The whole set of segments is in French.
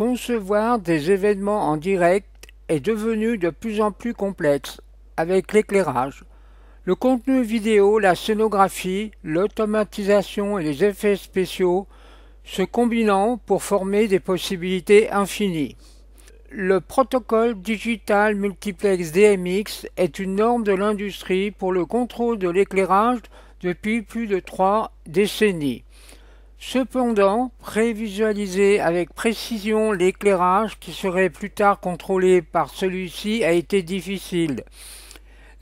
Concevoir des événements en direct est devenu de plus en plus complexe avec l'éclairage, le contenu vidéo, la scénographie, l'automatisation et les effets spéciaux se combinant pour former des possibilités infinies. Le protocole digital multiplex DMX est une norme de l'industrie pour le contrôle de l'éclairage depuis plus de trois décennies. Cependant, prévisualiser avec précision l'éclairage qui serait plus tard contrôlé par celui-ci a été difficile.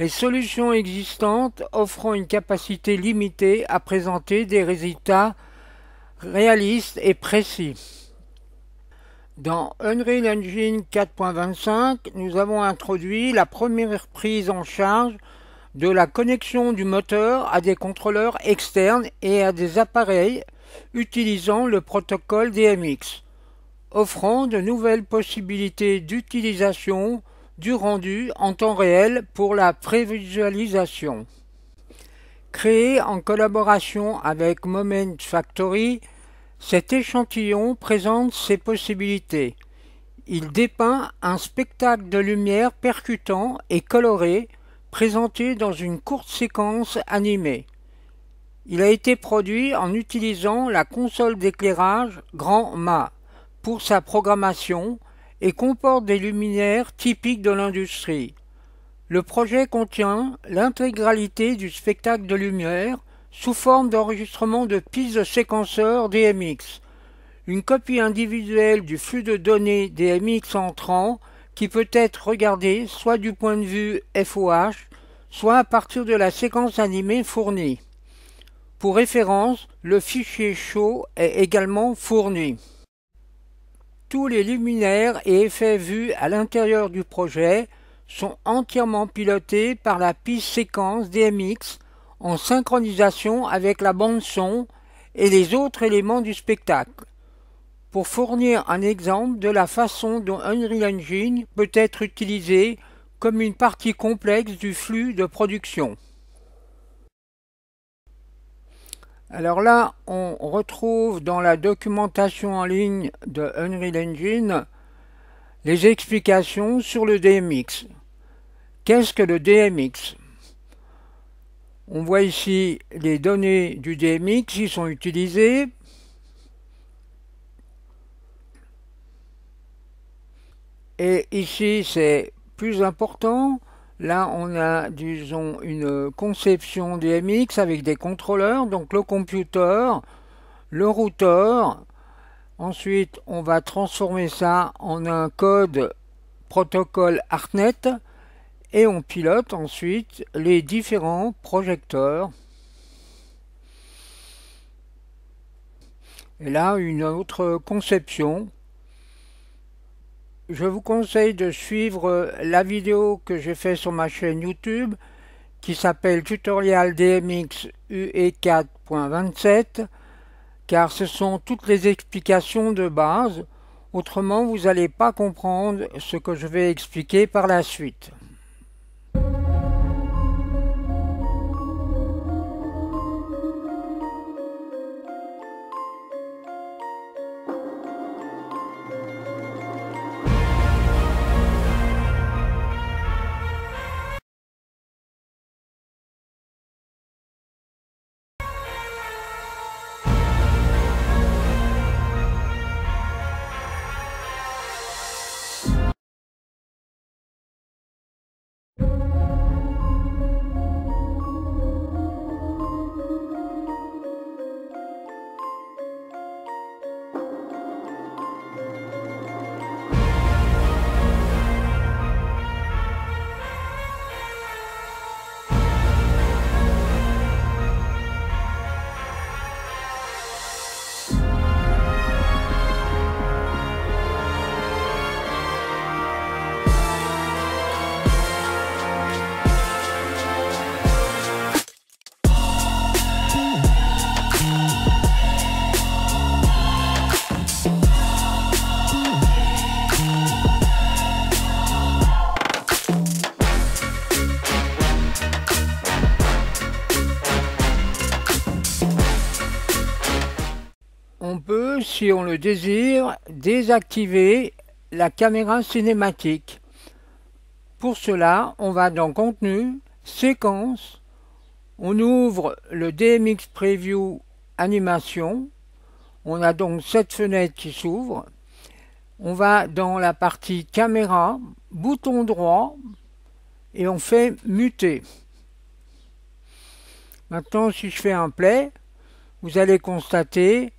Les solutions existantes offrant une capacité limitée à présenter des résultats réalistes et précis. Dans Unreal Engine 4.25, nous avons introduit la première prise en charge de la connexion du moteur à des contrôleurs externes et à des appareils utilisant le protocole DMX, offrant de nouvelles possibilités d'utilisation du rendu en temps réel pour la prévisualisation. Créé en collaboration avec Moment Factory, cet échantillon présente ses possibilités. Il dépeint un spectacle de lumière percutant et coloré présenté dans une courte séquence animée. Il a été produit en utilisant la console d'éclairage Grand MA pour sa programmation et comporte des luminaires typiques de l'industrie. Le projet contient l'intégralité du spectacle de lumière sous forme d'enregistrement de pistes de séquenceurs DMX, une copie individuelle du flux de données DMX entrant qui peut être regardée soit du point de vue FOH, soit à partir de la séquence animée fournie. Pour référence, le fichier Show » est également fourni. Tous les luminaires et effets vus à l'intérieur du projet sont entièrement pilotés par la piste séquence DMX en synchronisation avec la bande son et les autres éléments du spectacle. Pour fournir un exemple de la façon dont Unreal Engine peut être utilisé comme une partie complexe du flux de production. Alors là, on retrouve dans la documentation en ligne de Unreal Engine les explications sur le DMX. Qu'est-ce que le DMX On voit ici les données du DMX qui sont utilisées. Et ici, c'est plus important, Là, on a, disons, une conception du avec des contrôleurs, donc le computer, le routeur. Ensuite, on va transformer ça en un code protocole Artnet et on pilote ensuite les différents projecteurs. Et là, une autre conception je vous conseille de suivre euh, la vidéo que j'ai fait sur ma chaîne YouTube qui s'appelle Tutorial DMX UE4.27 car ce sont toutes les explications de base, autrement vous n'allez pas comprendre ce que je vais expliquer par la suite. on peut, si on le désire, désactiver la caméra cinématique. Pour cela, on va dans Contenu, Séquence, on ouvre le DMX Preview Animation, on a donc cette fenêtre qui s'ouvre, on va dans la partie Caméra, bouton droit, et on fait Muter. Maintenant, si je fais un play, vous allez constater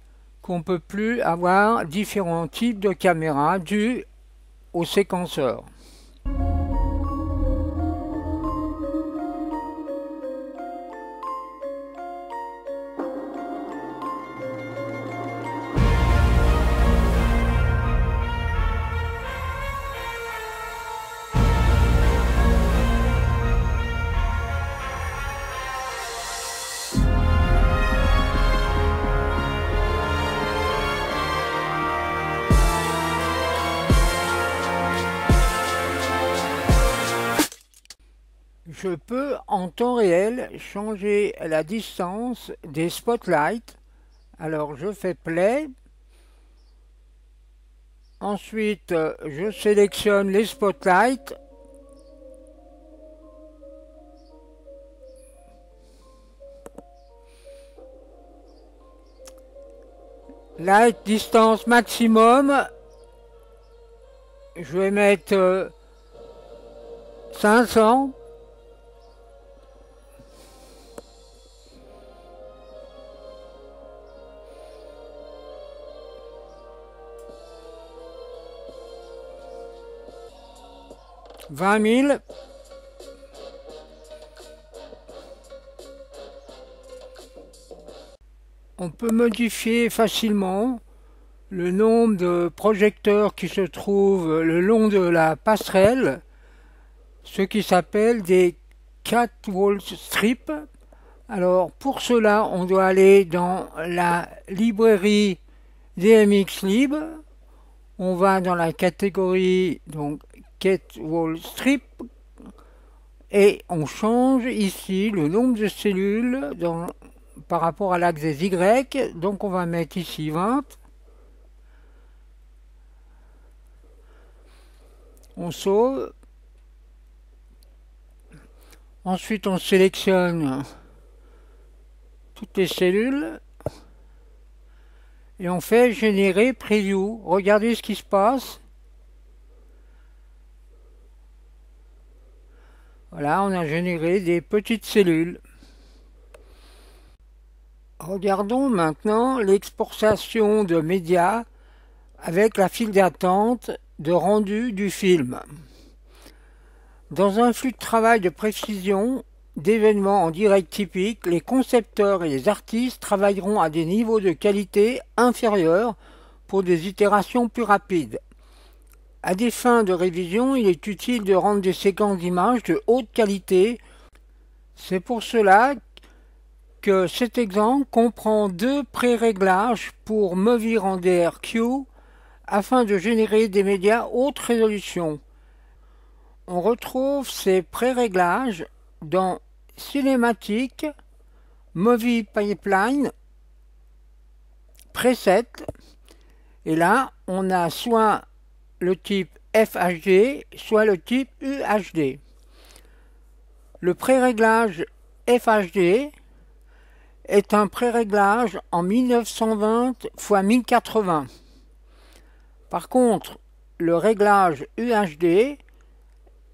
qu'on peut plus avoir différents types de caméras dues au séquenceur. je peux en temps réel changer la distance des spotlights. Alors je fais play. Ensuite, euh, je sélectionne les spotlights. Light distance maximum. Je vais mettre 500. Euh, 20 000. On peut modifier facilement le nombre de projecteurs qui se trouvent le long de la passerelle, ce qui s'appelle des 4Volt strips. Alors pour cela, on doit aller dans la librairie DMX Libre. On va dans la catégorie donc Wall Strip et on change ici le nombre de cellules par rapport à l'axe des Y. Donc on va mettre ici 20. On sauve. Ensuite on sélectionne toutes les cellules et on fait générer preview. Regardez ce qui se passe. Voilà, on a généré des petites cellules. Regardons maintenant l'exportation de médias avec la file d'attente de rendu du film. Dans un flux de travail de précision d'événements en direct typique, les concepteurs et les artistes travailleront à des niveaux de qualité inférieurs pour des itérations plus rapides, à des fins de révision, il est utile de rendre des séquences d'images de haute qualité. C'est pour cela que cet exemple comprend deux pré-réglages pour Movie Render Q afin de générer des médias haute résolution. On retrouve ces pré-réglages dans Cinématique, Movie Pipeline, Preset, et là on a soit le type FHD, soit le type UHD. Le pré-réglage FHD est un pré-réglage en 1920 x 1080. Par contre, le réglage UHD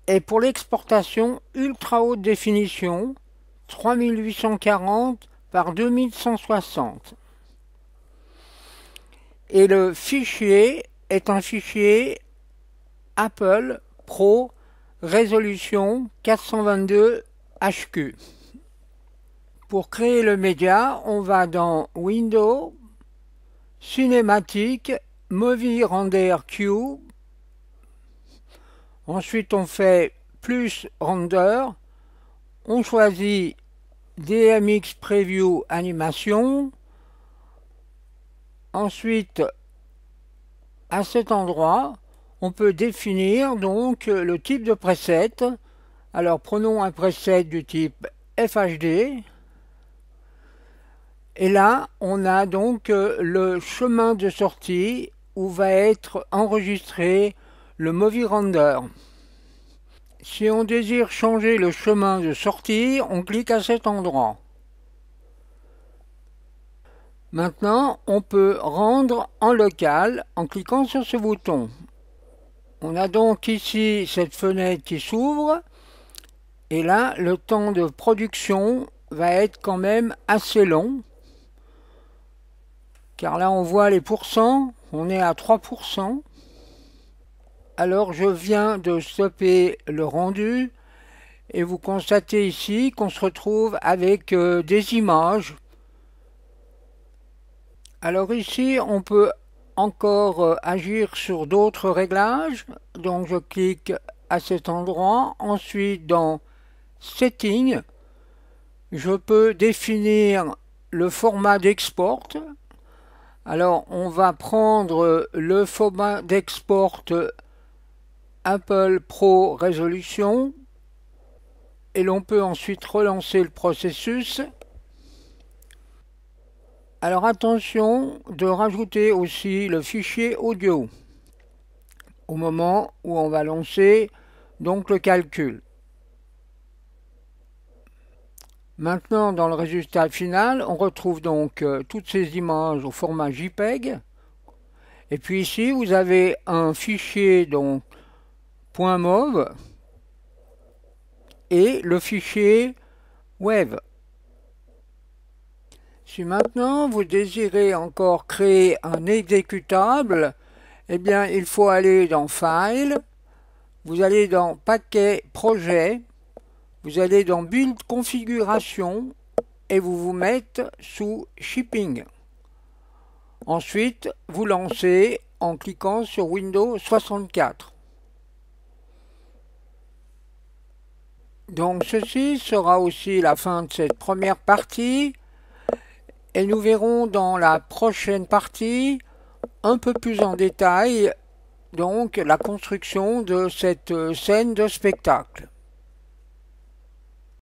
est pour l'exportation ultra haute définition 3840 par 2160. Et le fichier est un fichier Apple Pro résolution 422 HQ. Pour créer le média, on va dans Windows, Cinématique, Movie Render Queue. Ensuite, on fait plus Render. On choisit DMX Preview Animation. Ensuite, à cet endroit, on peut définir donc le type de preset. Alors prenons un preset du type FHD. Et là, on a donc euh, le chemin de sortie où va être enregistré le Movie Render. Si on désire changer le chemin de sortie, on clique à cet endroit. Maintenant, on peut rendre en local en cliquant sur ce bouton. On a donc ici cette fenêtre qui s'ouvre. Et là, le temps de production va être quand même assez long. Car là, on voit les pourcents. On est à 3%. Alors, je viens de stopper le rendu. Et vous constatez ici qu'on se retrouve avec euh, des images alors ici, on peut encore euh, agir sur d'autres réglages. Donc je clique à cet endroit. Ensuite, dans Settings, je peux définir le format d'export. Alors, on va prendre le format d'export Apple Pro Resolution et l'on peut ensuite relancer le processus. Alors attention de rajouter aussi le fichier audio au moment où on va lancer donc le calcul. Maintenant, dans le résultat final, on retrouve donc euh, toutes ces images au format JPEG. Et puis ici, vous avez un fichier donc .mov et le fichier web. Si maintenant vous désirez encore créer un exécutable, eh bien il faut aller dans File, vous allez dans Paquet Projet, vous allez dans Build Configuration et vous vous mettez sous Shipping. Ensuite, vous lancez en cliquant sur Windows 64. Donc ceci sera aussi la fin de cette première partie et nous verrons dans la prochaine partie un peu plus en détail donc la construction de cette euh, scène de spectacle.